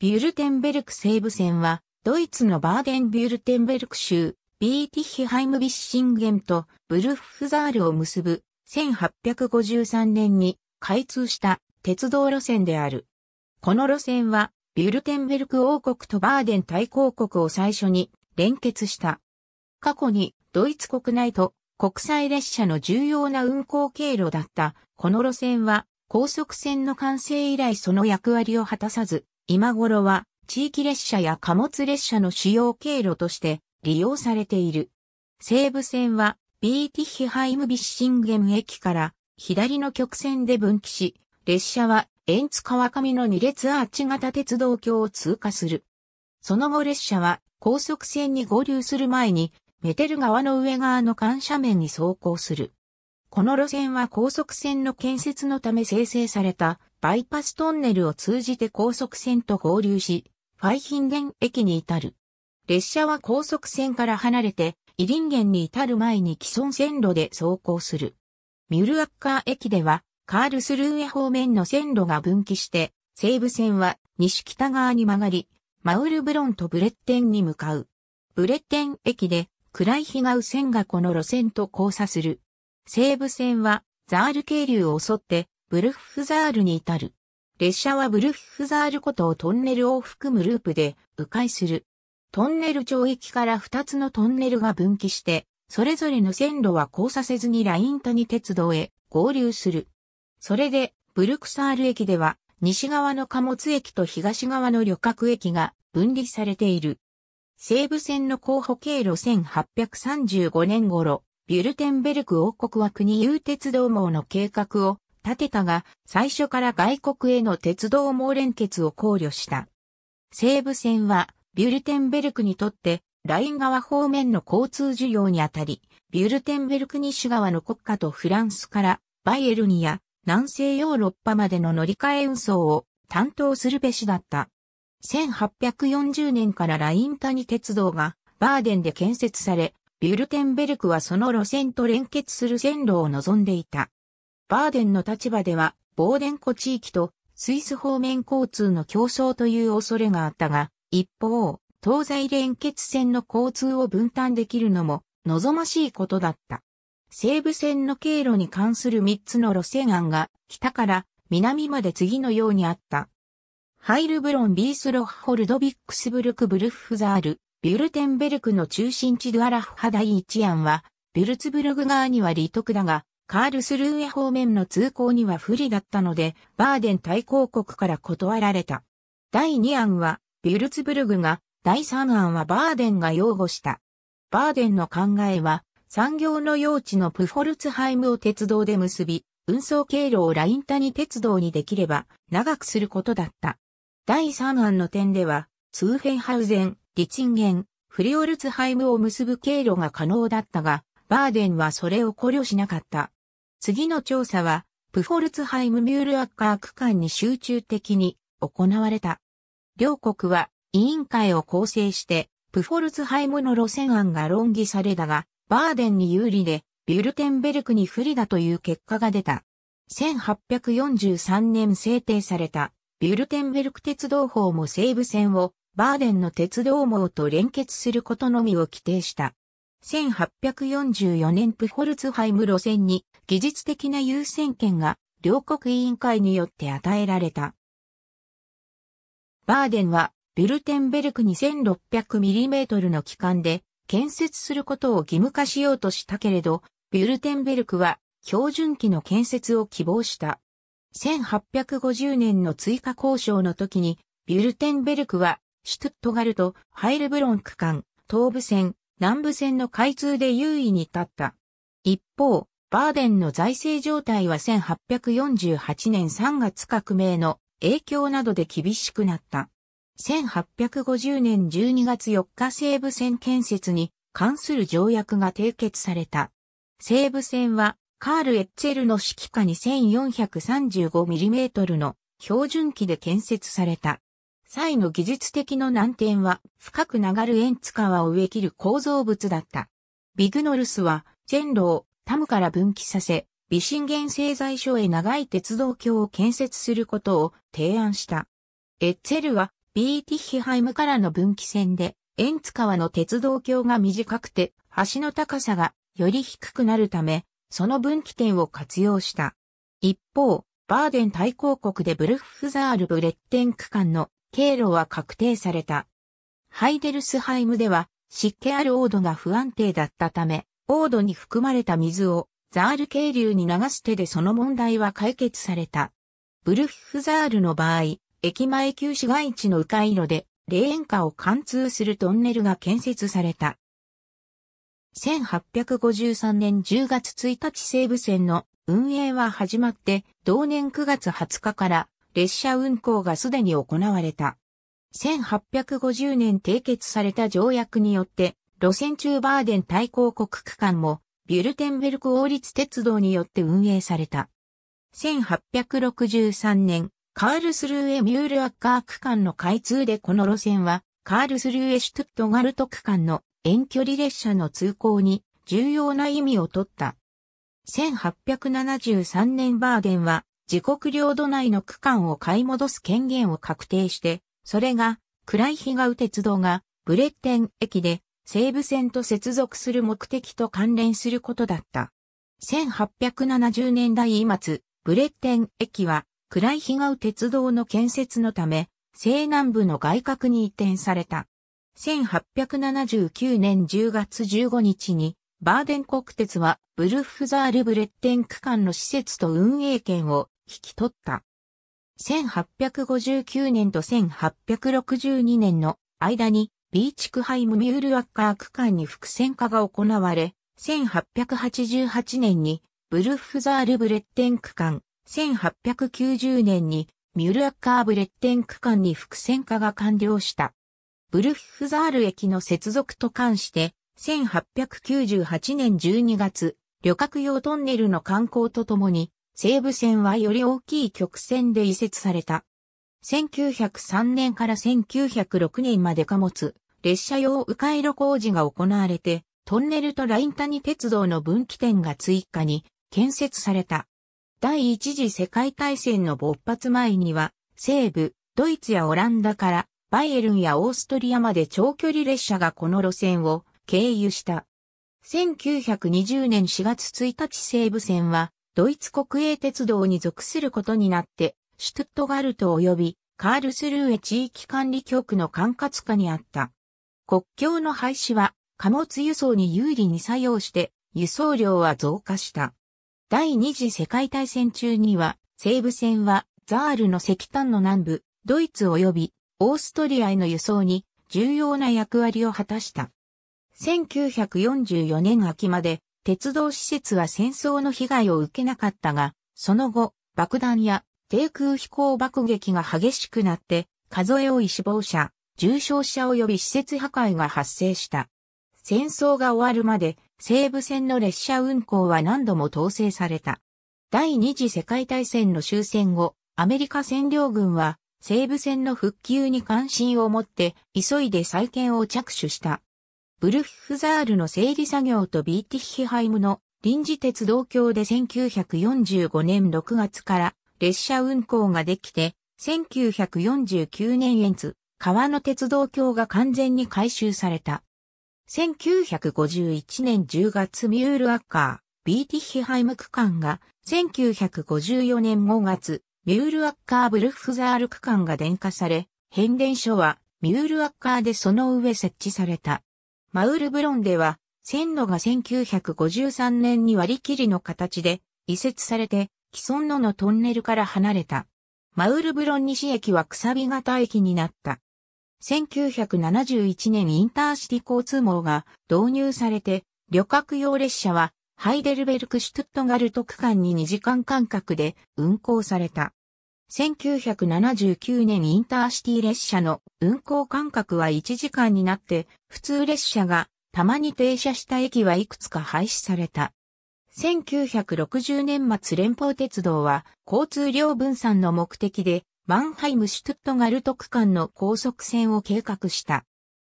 ビュルテンベルク西部線は、ドイツのバーデンビュルテンベルク州、ビーティヒハイムビッシンゲンとブルッフザールを結ぶ1853年に開通した鉄道路線である。この路線は、ビュルテンベルク王国とバーデン大公国を最初に連結した。過去にドイツ国内と国際列車の重要な運行経路だったこの路線は高速線の完成以来その役割を果たさず今頃は地域列車や貨物列車の主要経路として利用されている。西武線はビーティヒハイムビッシンゲン駅から左の曲線で分岐し、列車はエンツ川上の2列アーチ型鉄道橋を通過する。その後列車は高速線に合流する前にメテル川の上側の緩斜面に走行する。この路線は高速線の建設のため生成されたバイパストンネルを通じて高速線と合流し、ファイヒンゲン駅に至る。列車は高速線から離れて、イリンゲンに至る前に既存線路で走行する。ミュルアッカー駅では、カールスルーエ方面の線路が分岐して、西武線は西北側に曲がり、マウルブロンとブレッテンに向かう。ブレッテン駅で、暗い日がう線がこの路線と交差する。西武線は、ザール渓流を襲って、ブルッフザールに至る。列車はブルッフザール湖とトンネルを含むループで迂回する。トンネル町域から2つのトンネルが分岐して、それぞれの線路は交差せずにライン谷鉄道へ合流する。それで、ブルクサール駅では、西側の貨物駅と東側の旅客駅が分離されている。西武線の候補経路1835年頃、ビュルテンベルク王国は国有鉄道網の計画を立たが最初から外国への鉄道網連結を考慮した。西武線はビュルテンベルクにとってライン川方面の交通需要にあたり、ビュルテンベルク西側の国家とフランスからバイエルニや南西ヨーロッパまでの乗り換え運送を担当するべしだった。1840年からライン谷鉄道がバーデンで建設され、ビュルテンベルクはその路線と連結する線路を望んでいた。バーデンの立場では、ボーデン湖地域とスイス方面交通の競争という恐れがあったが、一方、東西連結線の交通を分担できるのも望ましいことだった。西武線の経路に関する3つの路線案が北から南まで次のようにあった。ハイルブロン・ビースロッホルド・ビックスブルク・ブルフザール、ビュルテンベルクの中心地ドゥアラッハ第一案は、ビュルツブルグ側には利得だが、カールスルーエ方面の通行には不利だったので、バーデン対抗国から断られた。第2案は、ビュルツブルグが、第3案はバーデンが擁護した。バーデンの考えは、産業の用地のプフォルツハイムを鉄道で結び、運送経路をライン谷鉄道にできれば、長くすることだった。第3案の点では、ツーフェンハウゼン、リチンゲン、フリオルツハイムを結ぶ経路が可能だったが、バーデンはそれを考慮しなかった。次の調査は、プフォルツハイムミュールアッカー区間に集中的に行われた。両国は委員会を構成して、プフォルツハイムの路線案が論議されたが、バーデンに有利で、ビュルテンベルクに不利だという結果が出た。1843年制定された、ビュルテンベルク鉄道法も西部線を、バーデンの鉄道網と連結することのみを規定した。1844年プホルツハイム路線に技術的な優先権が両国委員会によって与えられた。バーデンはビルテンベルク 2600mm の機関で建設することを義務化しようとしたけれど、ビルテンベルクは標準機の建設を希望した。1850年の追加交渉の時に、ビュルテンベルクは、シュトゥットガルト、ハイルブロン区間、東部線、南部線の開通で優位に立った。一方、バーデンの財政状態は1848年3月革命の影響などで厳しくなった。1850年12月4日西部線建設に関する条約が締結された。西部線はカール・エッツェルの指揮下に 1435mm の標準機で建設された。際の技術的の難点は深く流るンツ川を植え切る構造物だった。ビグノルスは、チェンロをタムから分岐させ、微信源製材所へ長い鉄道橋を建設することを提案した。エッツェルは、ビーティッヒハイムからの分岐線で、ンツ川の鉄道橋が短くて、橋の高さがより低くなるため、その分岐点を活用した。一方、バーデン大公国でブルッフザールブレッテン区間の経路は確定された。ハイデルスハイムでは湿気あるオードが不安定だったため、オードに含まれた水をザール渓流に流す手でその問題は解決された。ブルフフザールの場合、駅前旧市街地の迂回路で、霊園下を貫通するトンネルが建設された。1853年10月1日西武線の運営は始まって、同年9月20日から列車運行がすでに行われた。1850年締結された条約によって、路線中バーデン対抗国区間も、ビュルテンベルク王立鉄道によって運営された。1863年、カールスルーエ・ミュールアッカー区間の開通でこの路線は、カールスルーエ・シュトゥットガルト区間の遠距離列車の通行に重要な意味を取った。1873年バーデンは自国領土内の区間を買い戻す権限を確定して、それが、暗い日がウ鉄道が、ブレッテン駅で、西武線と接続する目的と関連することだった。1870年代末、ブレッテン駅は、暗い日がウ鉄道の建設のため、西南部の外郭に移転された。1879年10月15日に、バーデン国鉄はブルッフザールブレッテン区間の施設と運営権を引き取った。1859年と1862年の間にビーチクハイムミュールアッカー区間に伏線化が行われ、1888年にブルッフザールブレッテン区間、1890年にミュールアッカーブレッテン区間に伏線化が完了した。ブルッフザール駅の接続と関して、1898年12月、旅客用トンネルの観光とともに、西武線はより大きい曲線で移設された。1903年から1906年まで貨物、列車用迂回路工事が行われて、トンネルとライン谷鉄道の分岐点が追加に建設された。第一次世界大戦の勃発前には、西部、ドイツやオランダから、バイエルンやオーストリアまで長距離列車がこの路線を経由した。1920年4月1日西武線はドイツ国営鉄道に属することになって、シュトットガルト及びカールスルーへ地域管理局の管轄下にあった。国境の廃止は貨物輸送に有利に作用して輸送量は増加した。第二次世界大戦中には西部線はザールの石炭の南部、ドイツ及びオーストリアへの輸送に重要な役割を果たした。1944年秋まで鉄道施設は戦争の被害を受けなかったが、その後、爆弾や低空飛行爆撃が激しくなって、数え多い死亡者、重傷者及び施設破壊が発生した。戦争が終わるまで、西部線の列車運行は何度も統制された。第二次世界大戦の終戦後、アメリカ占領軍は西部線の復旧に関心を持って急いで再建を着手した。ブルッフザールの整理作業とビーティッヒハイムの臨時鉄道橋で1945年6月から列車運行ができて、1949年円津、川の鉄道橋が完全に改修された。1951年10月ミュールアッカー、ビーティッヒハイム区間が、1954年5月、ミュールアッカーブルッフザール区間が電化され、変電所はミュールアッカーでその上設置された。マウルブロンでは、線路が1953年に割り切りの形で移設されて、既存ののトンネルから離れた。マウルブロン西駅はくさび型駅になった。1971年インターシティ交通網が導入されて、旅客用列車はハイデルベルク・シュトゥットガルト区間に2時間間隔で運行された。1979年インターシティ列車の運行間隔は1時間になって、普通列車がたまに停車した駅はいくつか廃止された。1960年末連邦鉄道は交通量分散の目的でマンハイム・シュトゥットガルト区間の高速線を計画した。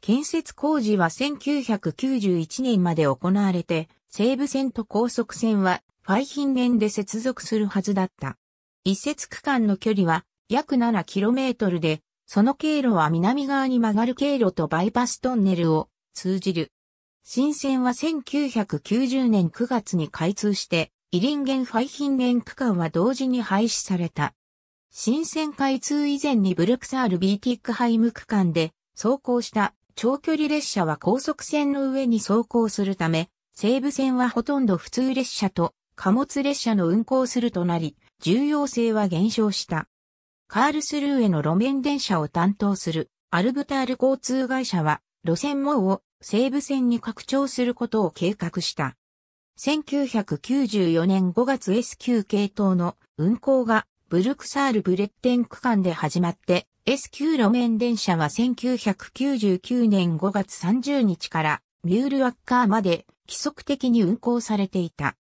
建設工事は1991年まで行われて、西武線と高速線はファイヒンゲンで接続するはずだった。一節区間の距離は約 7km で、その経路は南側に曲がる経路とバイパストンネルを通じる。新線は1990年9月に開通して、イリンゲン・ファイヒンゲン区間は同時に廃止された。新線開通以前にブルクサール・ビーティックハイム区間で走行した長距離列車は高速線の上に走行するため、西武線はほとんど普通列車と貨物列車の運行するとなり、重要性は減少した。カールスルーへの路面電車を担当するアルブタール交通会社は路線網を西武線に拡張することを計画した。1994年5月 s q 系統の運行がブルクサールブレッテン区間で始まって s q 路面電車は1999年5月30日からミュールワッカーまで規則的に運行されていた。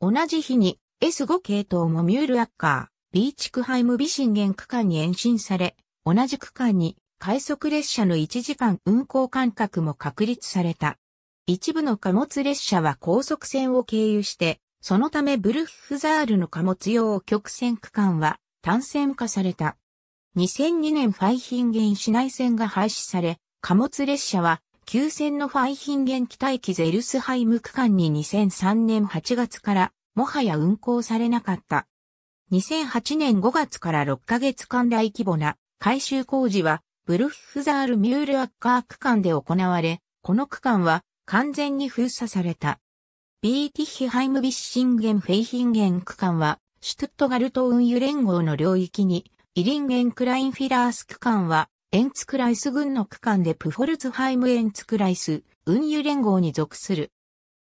同じ日に S5 系統もミュールアッカー、ビーチクハイム美神ン区間に延伸され、同じ区間に快速列車の1時間運行間隔も確立された。一部の貨物列車は高速線を経由して、そのためブルッフザールの貨物用曲線区間は単線化された。2002年ファイヒンゲン市内線が廃止され、貨物列車は旧線のファイヒンゲン北駅ゼルスハイム区間に2003年8月からもはや運行されなかった。2008年5月から6ヶ月間大規模な改修工事は、ブルッフザール・ミュール・アッカー区間で行われ、この区間は完全に封鎖された。ビーティヒハイム・ビッシンゲン・フェイヒンゲン区間は、シュトゥットガルト運輸連合の領域に、イリンゲン・クラインフィラース区間は、エンツクライス軍の区間でプフォルツハイム・エンツクライス運輸連合に属する。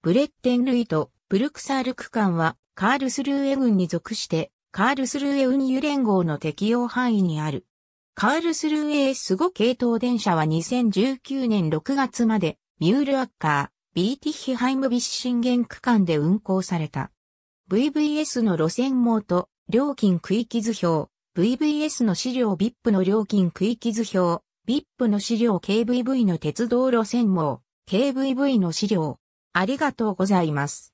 ブレッテン・ルイト、ブルクサール区間はカールスルーエ郡に属して、カールスルーエ運輸連合の適用範囲にある。カールスルーエース5系統電車は2019年6月まで、ミュールアッカー、ビーティヒハイムビッシンゲン区間で運行された。VVS の路線網と料金区域図表、VVS の資料 VIP の料金区域図表、VIP の資料 KVV の鉄道路線網、KVV の資料。ありがとうございます。